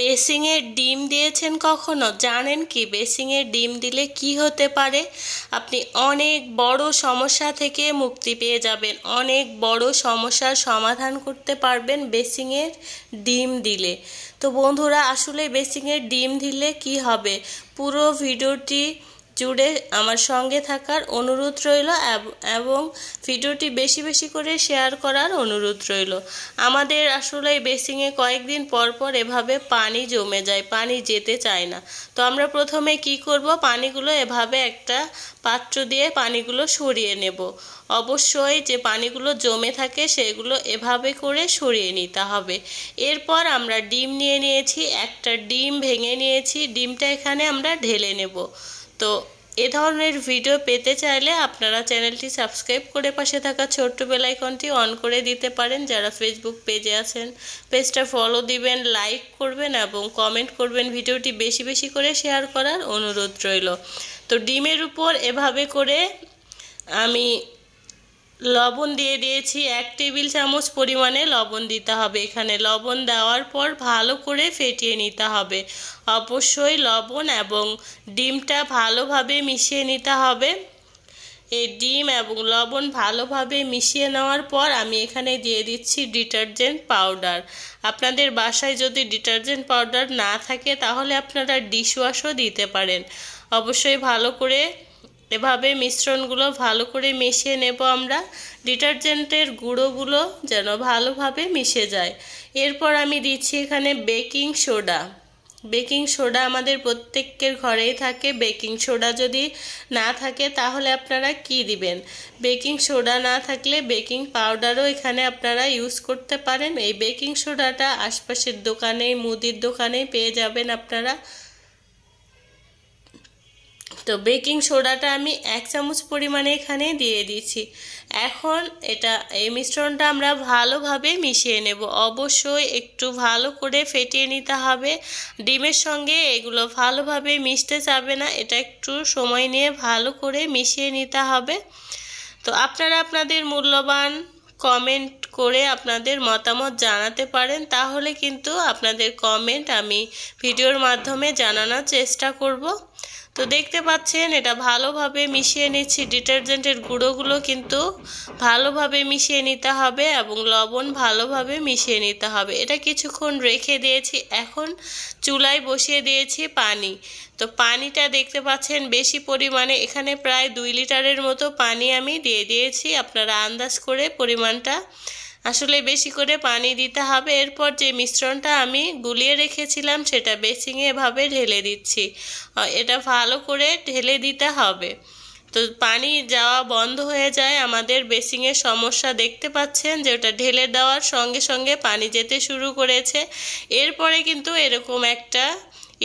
বেসিংয়ে ডিম দিয়েছেন কখনো জানেন কি বেসিংয়ে ডিম দিলে কি হতে পারে আপনি অনেক বড় সমস্যা থেকে মুক্তি পেয়ে যাবেন অনেক বড় সমস্যার সমাধান করতে পারবেন বেসিংয়ের ডিম দিলে তো বন্ধুরা আসলে বেসিংয়ের ডিম দিলে কি হবে পুরো ভিডিওটি জুড়ে আমার সঙ্গে থাকার অনুরোধ রইল এবং ভিডিওটি বেশি বেশি করে শেয়ার করার অনুরোধ রইল আমাদের আসলে এই বেসিংয়ে কয়েকদিন পর পর এভাবে পানি জমে যায় পানি যেতে চায় না তো আমরা প্রথমে কি করব পানিগুলো এভাবে একটা পাত্র দিয়ে পানিগুলো সরিয়ে নেব অবশ্যই যে পানিগুলো জমে থাকে সেগুলো এভাবে করে সরিয়ে নিতে হবে এরপর আমরা ডিম নিয়ে নিয়েছি একটা ডিম ভেঙে নিয়েছি ডিমটা এখানে আমরা ঢেলে নেব তো এ ধরনের ভিডিও পেতে চাইলে আপনারা চ্যানেলটি সাবস্ক্রাইব করে পাশে থাকা ছোট্ট বেলাইকনটি অন করে দিতে পারেন যারা ফেসবুক পেজে আছেন পেজটা ফলো দিবেন লাইক করবেন এবং কমেন্ট করবেন ভিডিওটি বেশি বেশি করে শেয়ার করার অনুরোধ রইল তো ডিমের উপর এভাবে করে আমি লবণ দিয়ে দিয়েছি এক টেবিল চামচ পরিমাণে লবণ দিতে হবে এখানে লবণ দেওয়ার পর ভালো করে ফেটিয়ে নিতে হবে অবশ্যই লবণ এবং ডিমটা ভালোভাবে মিশিয়ে নিতে হবে এই ডিম এবং লবণ ভালোভাবে মিশিয়ে নেওয়ার পর আমি এখানে দিয়ে দিচ্ছি ডিটারজেন্ট পাউডার আপনাদের বাসায় যদি ডিটারজেন্ট পাউডার না থাকে তাহলে আপনারা ডিশওয়াশও দিতে পারেন অবশ্যই ভালো করে এভাবে মিশ্রণগুলো ভালো করে মিশিয়ে নেব আমরা ডিটারজেন্টের গুঁড়োগুলো যেন ভালোভাবে মিশে যায় এরপর আমি দিচ্ছি এখানে বেকিং সোডা বেকিং সোডা আমাদের প্রত্যেকের ঘরেই থাকে বেকিং সোডা যদি না থাকে তাহলে আপনারা কি দিবেন বেকিং সোডা না থাকলে বেকিং পাউডারও এখানে আপনারা ইউজ করতে পারেন এই বেকিং সোডাটা আশপাশের দোকানে মুদির দোকানে পেয়ে যাবেন আপনারা তো বেকিং সোডাটা আমি এক চামচ পরিমাণে এখানে দিয়ে দিয়েছি এখন এটা এই মিশ্রণটা আমরা ভালোভাবে মিশিয়ে নেব অবশ্যই একটু ভালো করে ফেটিয়ে নিতে হবে ডিমের সঙ্গে এগুলো ভালোভাবে মিশতে যাবে না এটা একটু সময় নিয়ে ভালো করে মিশিয়ে নিতে হবে তো আপনারা আপনাদের মূল্যবান কমেন্ট করে আপনাদের মতামত জানাতে পারেন তাহলে কিন্তু আপনাদের কমেন্ট আমি ভিডিওর মাধ্যমে জানানোর চেষ্টা করব তো দেখতে পাচ্ছেন এটা ভালোভাবে মিশিয়ে নিচ্ছি ডিটারজেন্টের গুঁড়োগুলো কিন্তু ভালোভাবে মিশিয়ে নিতে হবে এবং লবণ ভালোভাবে মিশিয়ে নিতে হবে এটা কিছুক্ষণ রেখে দিয়েছি এখন চুলায় বসিয়ে দিয়েছি পানি তো পানিটা দেখতে পাচ্ছেন বেশি পরিমাণে এখানে প্রায় দুই লিটারের মতো পানি আমি দিয়ে দিয়েছি আপনারা আন্দাজ করে পরিমাণটা আসলে বেশি করে পানি দিতে হবে এরপর যে মিশ্রণটা আমি গুলিয়ে রেখেছিলাম সেটা বেসিংয়ে এভাবে ঢেলে দিচ্ছি এটা ভালো করে ঢেলে দিতে হবে তো পানি যাওয়া বন্ধ হয়ে যায় আমাদের বেসিংয়ের সমস্যা দেখতে পাচ্ছেন যে ওটা ঢেলে দেওয়ার সঙ্গে সঙ্গে পানি যেতে শুরু করেছে এরপরে কিন্তু এরকম একটা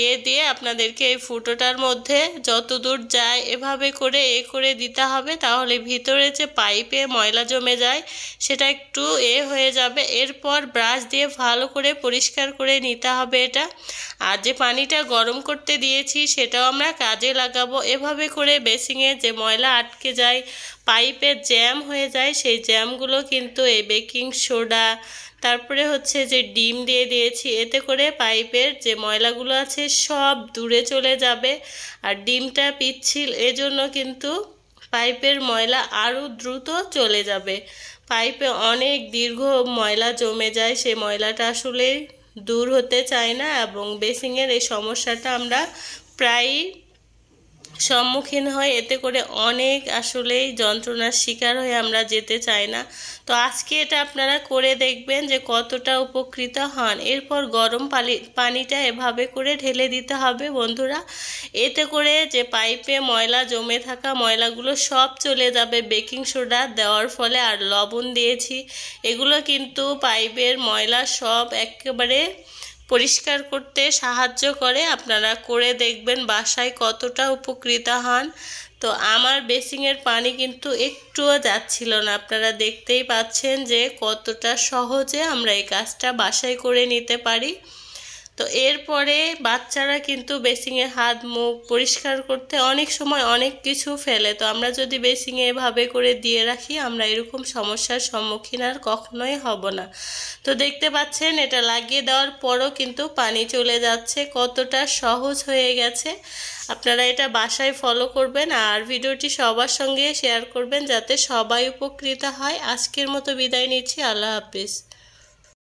এ দিয়ে আপনাদেরকে এই ফুটোটার মধ্যে যত দূর যায় এভাবে করে এ করে দিতে হবে তাহলে ভিতরে যে পাইপে ময়লা জমে যায় সেটা একটু এ হয়ে যাবে এরপর ব্রাশ দিয়ে ভালো করে পরিষ্কার করে নিতে হবে এটা আর যে পানিটা গরম করতে দিয়েছি সেটাও আমরা কাজে লাগাবো এভাবে করে বেসিংয়ে যে ময়লা আটকে যায় পাইপে জ্যাম হয়ে যায় সেই জ্যামগুলো কিন্তু এই বেকিং সোডা তারপরে হচ্ছে যে ডিম দিয়ে দিয়েছি এতে করে পাইপের যে ময়লাগুলো আছে সব দূরে চলে যাবে আর ডিমটা পিচ্ছিল এজন্য কিন্তু পাইপের ময়লা আরও দ্রুত চলে যাবে পাইপে অনেক দীর্ঘ ময়লা জমে যায় সে ময়লাটা আসলে দূর হতে চায় না এবং বেসিংয়ের এই সমস্যাটা আমরা প্রায়ই সম্মুখীন হয় এতে করে অনেক আসলেই যন্ত্রণার শিকার হয়ে আমরা যেতে চাই না তো আজকে এটা আপনারা করে দেখবেন যে কতটা উপকৃত হন এরপর গরম পানিটা এভাবে করে ঢেলে দিতে হবে বন্ধুরা এতে করে যে পাইপে ময়লা জমে থাকা ময়লাগুলো সব চলে যাবে বেকিং সোডা দেওয়ার ফলে আর লবণ দিয়েছি এগুলো কিন্তু পাইপের ময়লা সব একেবারে পরিষ্কার করতে সাহায্য করে আপনারা করে দেখবেন বাসায় কতটা উপকৃত হন তো আমার বেসিংয়ের পানি কিন্তু একটুও যাচ্ছিল না আপনারা দেখতেই পাচ্ছেন যে কতটা সহজে আমরা এই কাজটা বাসায় করে নিতে পারি তো এরপরে বাচ্চারা কিন্তু বেসিংয়ে হাত মুখ পরিষ্কার করতে অনেক সময় অনেক কিছু ফেলে তো আমরা যদি বেসিংয়ে এভাবে করে দিয়ে রাখি আমরা এরকম সমস্যার সম্মুখীন আর কখনোই হব না তো দেখতে পাচ্ছেন এটা লাগিয়ে দেওয়ার পরও কিন্তু পানি চলে যাচ্ছে কতটা সহজ হয়ে গেছে আপনারা এটা বাসায় ফলো করবেন আর ভিডিওটি সবার সঙ্গে শেয়ার করবেন যাতে সবাই উপকৃত হয় আজকের মতো বিদায় নিচ্ছি আল্লাহ হাফিজ